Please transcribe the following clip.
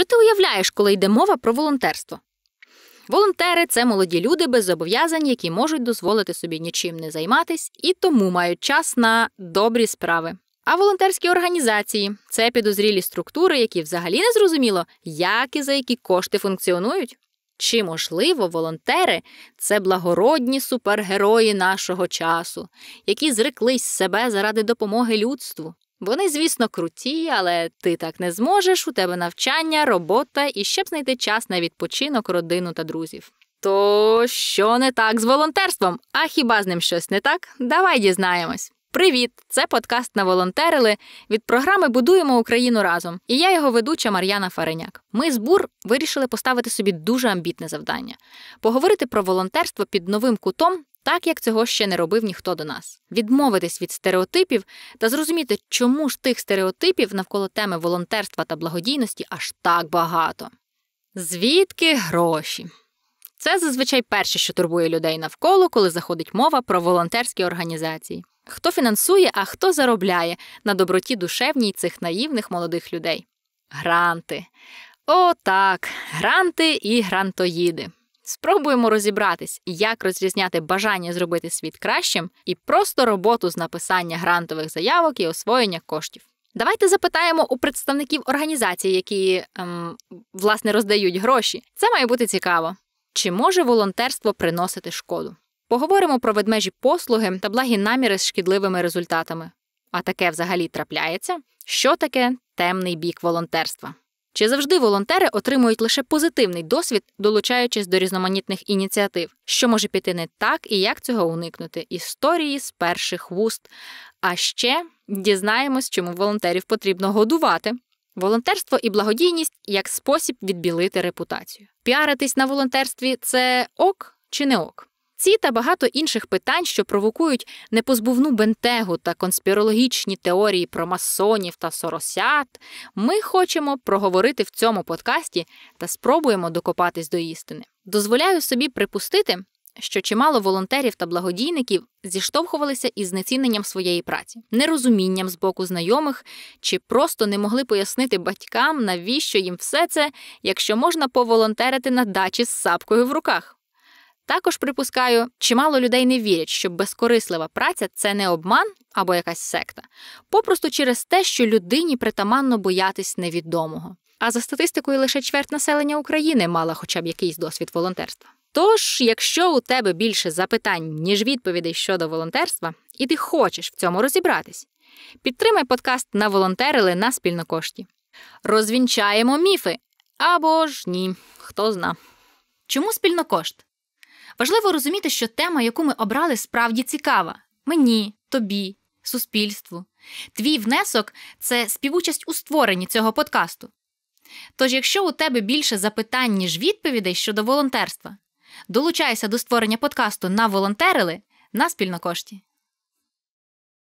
Що ти уявляєш, коли йде мова про волонтерство? Волонтери це молоді люди без зобов'язань, які можуть дозволити собі нічим не займатись і тому мають час на добрі справи. А волонтерські організації це підозрілі структури, які взагалі не зрозуміло, як і за які кошти функціонують. Чи, можливо, волонтери це благородні супергерої нашого часу, які зреклись себе заради допомоги людству, вони, звісно, круті, але ти так не зможеш. У тебе навчання, робота і ще б знайти час на відпочинок, родину та друзів. То що не так з волонтерством? А хіба з ним щось не так? Давай дізнаємось. Привіт! Це подкаст на волонтерили від програми Будуємо Україну разом. І я його ведуча Мар'яна Фареняк. Ми з БУР вирішили поставити собі дуже амбітне завдання: поговорити про волонтерство під новим кутом так як цього ще не робив ніхто до нас, відмовитись від стереотипів та зрозуміти, чому ж тих стереотипів навколо теми волонтерства та благодійності аж так багато. Звідки гроші? Це зазвичай перше, що турбує людей навколо, коли заходить мова про волонтерські організації. Хто фінансує, а хто заробляє на доброті душевній цих наївних молодих людей? Гранти. О, так, гранти і грантоїди. Спробуємо розібратись, як розрізняти бажання зробити світ кращим і просто роботу з написання грантових заявок і освоєння коштів. Давайте запитаємо у представників організації, які ем, власне роздають гроші. Це має бути цікаво. Чи може волонтерство приносити шкоду? Поговоримо про ведмежі послуги та благі наміри з шкідливими результатами. А таке взагалі трапляється? Що таке темний бік волонтерства? Чи завжди волонтери отримують лише позитивний досвід, долучаючись до різноманітних ініціатив, що може піти не так і як цього уникнути? Історії з перших вуст. А ще дізнаємось, чому волонтерів потрібно годувати. Волонтерство і благодійність як спосіб відбілити репутацію. Піаритись на волонтерстві це ок чи не ок? Ці та багато інших питань, що провокують непозбувну бентегу та конспірологічні теорії про масонів та соросят, ми хочемо проговорити в цьому подкасті та спробуємо докопатись до істини. Дозволяю собі припустити, що чимало волонтерів та благодійників зіштовхувалися із неціненням своєї праці, нерозумінням з боку знайомих чи просто не могли пояснити батькам, навіщо їм все це, якщо можна поволонтерити на дачі з сапкою в руках. Також припускаю, чимало людей не вірять, що безкорислива праця це не обман або якась секта, попросту через те, що людині притаманно боятись невідомого. А за статистикою лише чверть населення України мала хоча б якийсь досвід волонтерства. Тож, якщо у тебе більше запитань, ніж відповідей щодо волонтерства, і ти хочеш в цьому розібратись, підтримай подкаст на волонтерили на спільнокошті. Розвінчаємо міфи або ж ні, хто зна. Чому спільнокошт? Важливо розуміти, що тема, яку ми обрали, справді цікава мені, тобі, суспільству. Твій внесок це співучасть у створенні цього подкасту. Тож, якщо у тебе більше запитань, ніж відповідей щодо волонтерства, долучайся до створення подкасту на волонтерили на спільнокошті.